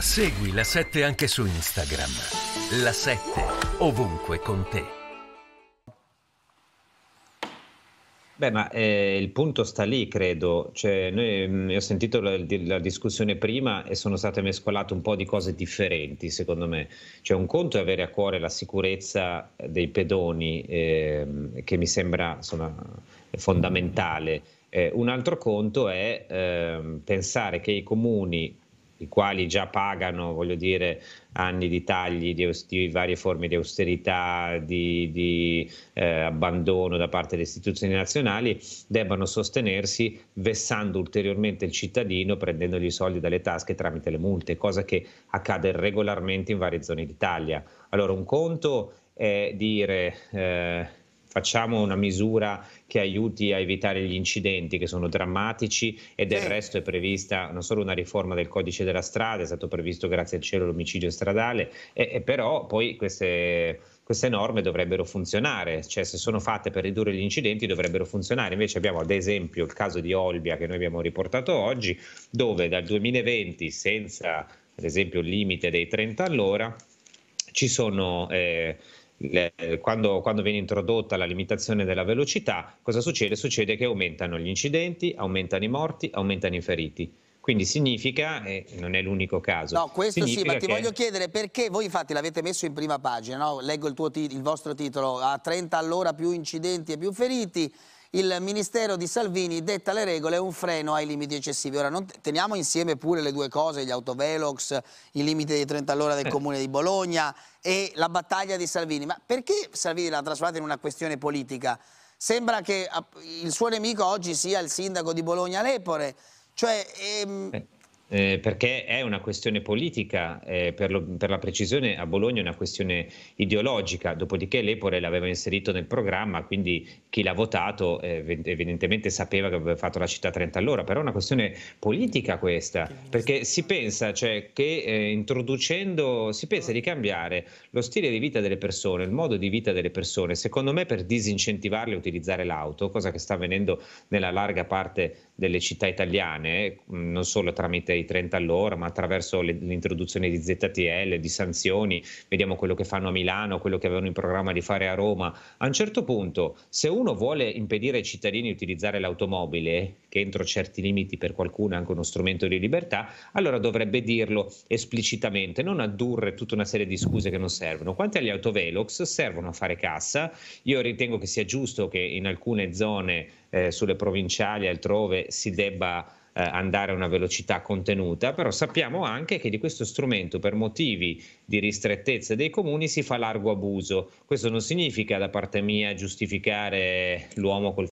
Segui la 7 anche su Instagram. La 7 ovunque con te. Beh, ma eh, il punto sta lì, credo. Cioè, noi, mh, mm, ho sentito la, la, discussione prima e sono state mescolate un po' di cose differenti, secondo me. Cioè, un conto è avere a cuore la sicurezza dei pedoni, eh, che mi sembra insomma, fondamentale. Eh, un altro conto è ehm, pensare che i comuni i quali già pagano voglio dire, anni di tagli, di, di varie forme di austerità, di, di eh, abbandono da parte delle istituzioni nazionali, debbano sostenersi vessando ulteriormente il cittadino, prendendogli i soldi dalle tasche tramite le multe, cosa che accade regolarmente in varie zone d'Italia. Allora un conto è dire... Eh, facciamo una misura che aiuti a evitare gli incidenti che sono drammatici e del eh. resto è prevista non solo una riforma del codice della strada, è stato previsto grazie al cielo l'omicidio stradale, e, e però poi queste queste norme dovrebbero funzionare, cioè se sono fatte per ridurre gli incidenti dovrebbero funzionare. Invece abbiamo ad esempio il caso di Olbia che noi abbiamo riportato oggi, dove dal 2020 senza ad esempio il limite dei 30 all'ora ci sono... Eh, le, quando, quando, viene introdotta la limitazione della velocità, cosa succede? Succede che aumentano gli incidenti, aumentano i morti, aumentano i feriti. Quindi significa, e non è l'unico caso. No, questo sì, ma ti che... voglio chiedere perché voi infatti l'avete messo in prima pagina, no? leggo il, tuo, il vostro titolo, a 30 all'ora più incidenti e più feriti, il ministero di Salvini detta le regole e un freno ai limiti eccessivi. Ora non teniamo insieme pure le due cose, gli autovelox, i limiti dei 30 all'ora del eh. comune di Bologna e la battaglia di Salvini. Ma perché Salvini l'ha trasformata in una questione politica? Sembra che ah, il suo nemico oggi sia il sindaco di Bologna Lepore, cioè ehm, eh eh, perché è una questione politica, eh, per, lo, per, la precisione a Bologna è una questione ideologica, dopodiché l'Epore l'aveva inserito nel programma, quindi chi l'ha votato eh, evidentemente sapeva che aveva fatto la città 30 all'ora, però è una questione politica questa, perché si pensa cioè, che eh, introducendo, si pensa di cambiare lo stile di vita delle persone, il modo di vita delle persone, secondo me per disincentivarle a utilizzare l'auto, cosa che sta avvenendo nella larga parte delle città italiane, mm, non solo tramite i 30 all'ora, ma attraverso le, l'introduzione di ZTL, di sanzioni, vediamo quello che fanno a Milano, quello che avevano in programma di fare a Roma. A un certo punto, se uno vuole impedire ai cittadini di utilizzare l'automobile, che entro certi limiti per qualcuno è anche uno strumento di libertà, allora dovrebbe dirlo esplicitamente, non addurre tutta una serie di scuse che non servono. Quanto agli autovelox, servono a fare cassa. Io ritengo che sia giusto che in alcune zone eh, sulle provinciali e altrove si debba eh, andare a una velocità contenuta, però sappiamo anche che di questo strumento per motivi di ristrettezza dei comuni si fa largo abuso. Questo non significa da parte mia giustificare l'uomo col